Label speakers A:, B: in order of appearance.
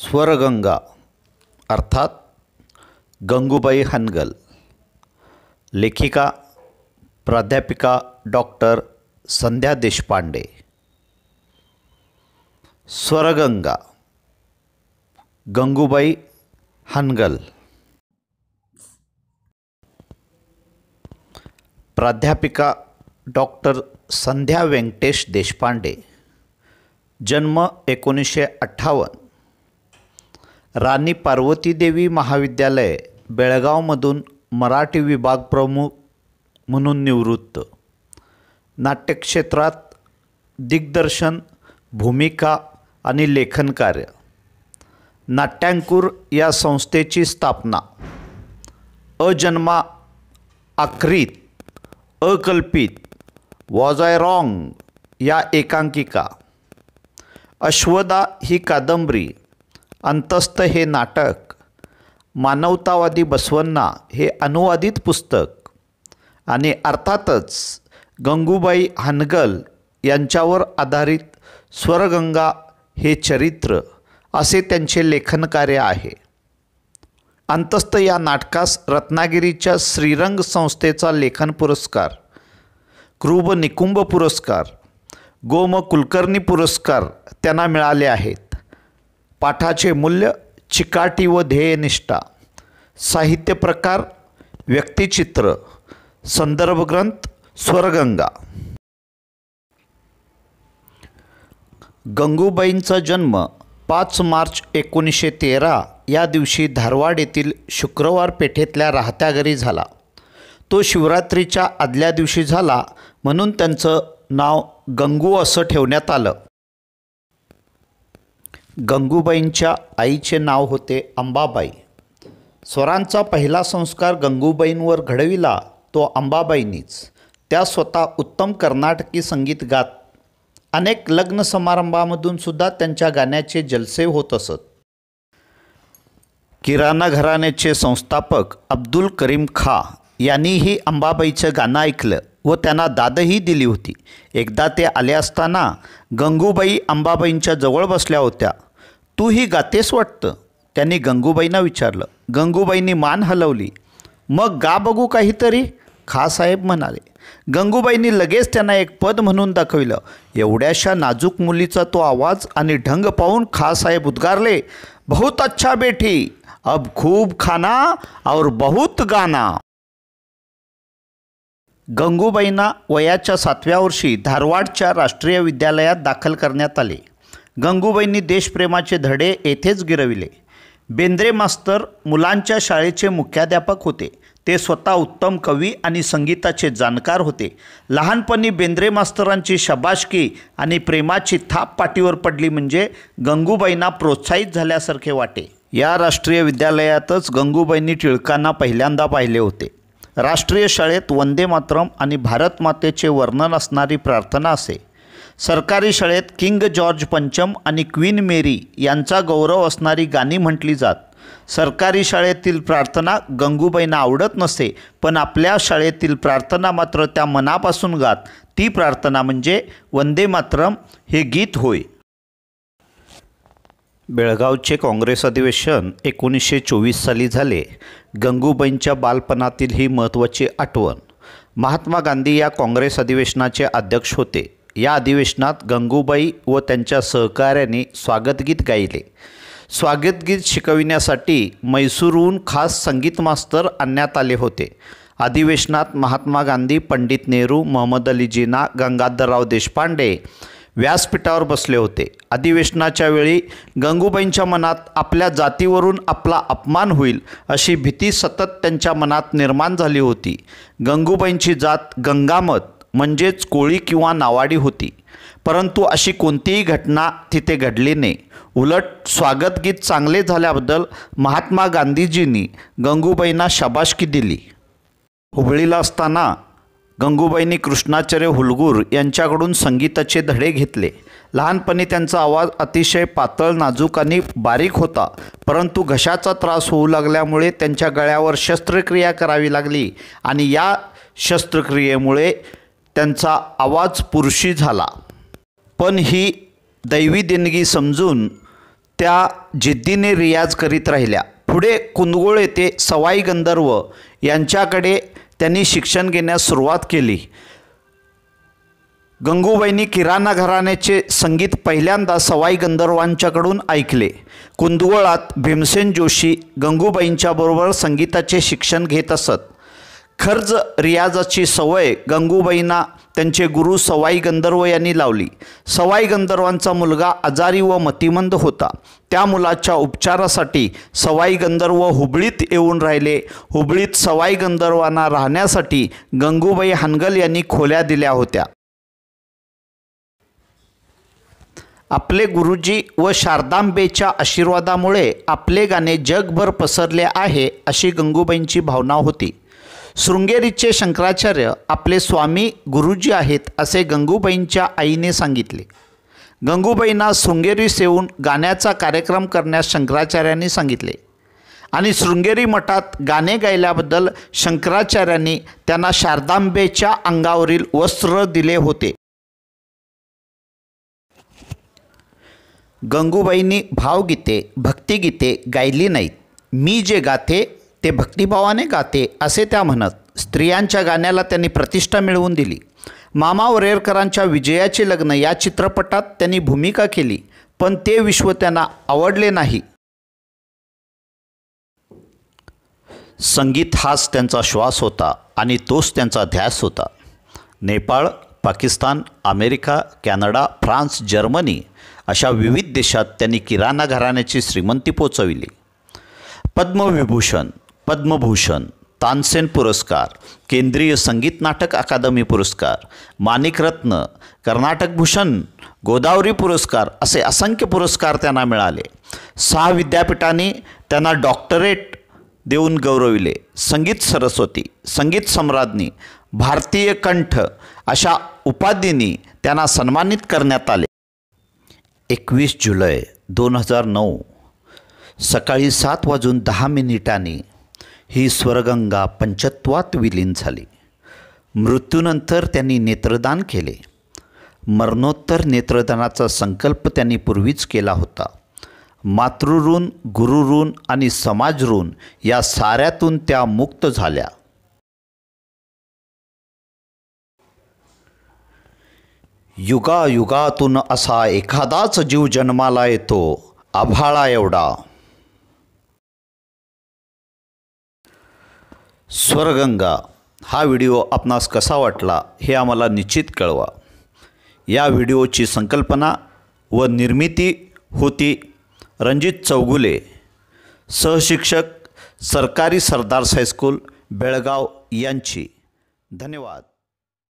A: स्वरगंगा अर्थात गंगूबाई हनगल लेखिका प्राध्यापिका डॉक्टर संध्या देशपांडे स्वरगंगा गंगूबाई हनगल प्राध्यापिका डॉक्टर संध्या व्यंकटेश देशपांडे जन्म एकोणीसशे अठ्ठावन्न राणी पार्वतीदेवी महाविद्यालय बेळगावमधून मराठी विभाग प्रमुख म्हणून निवृत्त नाट्यक्षेत्रात दिग्दर्शन भूमिका आणि लेखनकार्य नाट्यांकूर या संस्थेची स्थापना अजन्मा आखरीत अकल्पित वॉज आय रॉंग या एकांकिका अश्वदा ही कादंबरी अंतस्त हे नाटक मानवतावादी बसवन्ना हे अनुवादित पुस्तक आणि अर्थातच गंगूबाई हानगल यांच्यावर आधारित स्वरगंगा हे चरित्र असे त्यांचे लेखनकार्य आहे अंतस्त या नाटकास रत्नागिरीच्या श्रीरंग संस्थेचा लेखन पुरस्कार क्रूब निकुंभ पुरस्कार गोम कुलकर्णी पुरस्कार त्यांना मिळाले आहेत पाठाचे मूल्य चिकाटी व ध्येयनिष्ठा साहित्य प्रकार व्यक्तिचित्र संदर्भग्रंथ स्वरगंगा गंगूबाईंचा जन्म पाच मार्च एकोणीसशे तेरा या दिवशी धारवाड येथील शुक्रवार पेठेतल्या राहत्या घरी झाला तो शिवरात्रीच्या आदल्या दिवशी झाला म्हणून त्यांचं नाव गंगू असं ठेवण्यात आलं गंगूबाईंच्या आईचे नाव होते अंबाबाई स्वरांचा पहिला संस्कार गंगूबाईंवर घडविला तो अंबाबाईंनीच त्या स्वतः उत्तम कर्नाटकी संगीत गात अनेक लग्न समारंभामधून सुद्धा त्यांच्या गाण्याचे जलसे होत असत किराणा घराण्याचे संस्थापक अब्दुल करीम खा यांनीही अंबाबाईचं गाणं ऐकलं व त्यांना दादही दिली होती एकदा ते आले असताना गंगूबाई अंबाबाईंच्या जवळ बसल्या होत्या तू ही गातेस वाटतं त्यांनी गंगूबाईंना विचारलं गंगूबाईंनी मान हलवली मग गा बघू काहीतरी खासाहेब म्हणाले गंगूबाईंनी लगेच त्यांना एक पद म्हणून दाखविलं एवढ्याशा नाजूक मुलीचा तो आवाज आणि ढंग पाहून खासाहेब उद्गारले बहुत अच्छा बेटी अब खूब खाना और बहुत गाना गंगूबाईंना वयाच्या सातव्या वर्षी धारवाडच्या राष्ट्रीय विद्यालयात दाखल करण्यात आले गंगूबाईंनी देशप्रेमाचे धडे येथेच गिरविले बेंद्रे मास्तर मुलांच्या शाळेचे मुख्याध्यापक होते ते स्वतः उत्तम कवी आणि संगीताचे जाणकार होते लहानपणी बेंद्रे मास्तरांची शबाशकी आणि प्रेमाची थाप पाठीवर पडली म्हणजे गंगूबाईंना प्रोत्साहित झाल्यासारखे वाटे या राष्ट्रीय विद्यालयातच गंगूबाईंनी टिळकांना पहिल्यांदा पाहिले होते राष्ट्रीय शाळेत वंदे मातरम आणि भारतमातेचे वर्णन असणारी प्रार्थना असे सरकारी शाळेत किंग जॉर्ज पंचम आणि क्वीन मेरी यांचा गौरव असणारी गाणी म्हटली जात सरकारी शाळेतील प्रार्थना गंगूबाईंना आवडत नसते पण आपल्या शाळेतील प्रार्थना मात्र त्या मनापासून गात ती प्रार्थना म्हणजे वंदे मातरम हे गीत होय बेळगावचे काँग्रेस अधिवेशन एकोणीसशे चोवीस साली झाले गंगूबाईंच्या बालपणातील ही महत्त्वाची आठवण महात्मा गांधी या काँग्रेस अधिवेशनाचे अध्यक्ष होते या अधिवेशनात गंगूबाई व त्यांच्या सहकाऱ्यांनी स्वागतगीत गायले स्वागतगीत शिकविण्यासाठी मैसूरहून खास संगीत मास्तर आणण्यात आले होते अधिवेशनात महात्मा गांधी पंडित नेहरू मोहम्मद अली जिना गंगाधरराव देशपांडे व्यासपीठावर बसले होते अधिवेशनाच्या वेळी गंगूबाईंच्या मनात आपल्या जातीवरून आपला अपमान होईल अशी भीती सतत त्यांच्या मनात निर्माण झाली होती गंगूबाईंची जात गंगामत म्हणजेच कोळी किंवा नावाडी होती परंतु अशी कोणतीही घटना तिथे घडली नाही उलट स्वागतगीत चांगले झाल्याबद्दल महात्मा गांधीजींनी गंगूबाईंना शाबाशकी दिली हुबळीला असताना गंगूबाईंनी कृष्णाचार्य हुलगूर यांच्याकडून संगीताचे धडे घेतले लहानपणी त्यांचा आवाज अतिशय पातळ नाजूक आणि बारीक होता परंतु घशाचा त्रास होऊ लागल्यामुळे त्यांच्या गळ्यावर शस्त्रक्रिया करावी लागली आणि या शस्त्रक्रियेमुळे त्यांचा आवाज पुरुषी झाला पण ही दैवी देणगी समजून त्या जिद्दीने रियाज करीत राहिल्या पुढे कुंदगोळ येथे सवाई गंधर्व यांच्याकडे त्यांनी शिक्षण घेण्यास सुरुवात केली गंगूबाईंनी किराणा घराण्याचे संगीत पहिल्यांदा सवाई गंधर्वांच्याकडून ऐकले कुंदगोळात भीमसेन जोशी गंगूबाईंच्याबरोबर संगीताचे शिक्षण घेत असत खर्ज रियाजाची सवय गंगूबाईंना त्यांचे गुरु सवाई गंधर्व यांनी लावली सवाई गंधर्वांचा मुलगा आजारी व मतिमंद होता त्या मुलाच्या उपचारासाठी सवाई गंधर्व हुबळीत येऊन राहिले हुबळीत सवाई गंधर्वांना राहण्यासाठी गंगूबाई हानगल यांनी खोल्या दिल्या होत्या आपले गुरुजी व शारदांबेच्या आशीर्वादामुळे आपले गाणे जगभर पसरले आहे अशी गंगूबाईंची भावना होती शृंगेरीचे शंकराचार्य आपले स्वामी गुरुजी आहेत असे गंगूबाईंच्या आईने सांगितले गंगूबाईंना शृंगेरी येऊन गाण्याचा कार्यक्रम करण्यास शंकराचार्यांनी सांगितले आणि शृंगेरी मठात गाणे गायल्याबद्दल शंकराचार्यांनी त्यांना शारदांबेच्या अंगावरील वस्त्र दिले होते गंगूबाईंनी भावगीते भक्तिगीते गायली नाहीत मी जे गाते ते भक्तिभावाने गाते असे त्या म्हणत स्त्रियांच्या गाण्याला त्यांनी प्रतिष्ठा मिळवून दिली मामा वरेरकरांच्या विजयाचे लग्न या चित्रपटात त्यांनी भूमिका केली पण ते विश्व त्यांना आवडले नाही संगीत हाच त्यांचा श्वास होता आणि तोच त्यांचा ध्यास होता Nepal Pakistan America Canada France Germany अशा विविध देशात त्यांनी किराणा घराण्याची श्रीमंती पोचविली पद्मविभूषण पद्मभूषण तानसेन पुरस्कार केंद्रीय संगीत नाटक अकादमी पुरस्कार माणिकरत्न कर्नाटक भूषण गोदावरी पुरस्कार असे असंख्य पुरस्कार त्यांना मिळाले सहा विद्यापीठांनी त्यांना डॉक्टरेट देऊन गौरविले संगीत सरस्वती संगीत सम्राज्ञी भारतीय कंठ अशा उपाधींनी त्यांना सन्मानित करण्यात आले एकवीस जुलै दोन हजार नऊ सकाळी सात वाजून दहा मिनिटांनी ही स्वरगंगा पंचत्वात विलीन झाली मृत्यूनंतर त्यांनी नेत्रदान केले मरणोत्तर नेत्रदानाचा संकल्प त्यांनी पूर्वीच केला होता मातृऋण गुरुऋण आणि समाजऋण या साऱ्यातून त्या मुक्त झाल्या युगायुगातून असा एखादाच जीव जन्माला येतो आभाळा एवढा स्वरगंगा हा व्हिडिओ आपणास कसा वाटला हे आम्हाला निश्चित कळवा या व्हिडिओची संकल्पना व निर्मिती होती रणजित चौगुले सहशिक्षक सरकारी सरदार्स हायस्कूल बेळगाव यांची धन्यवाद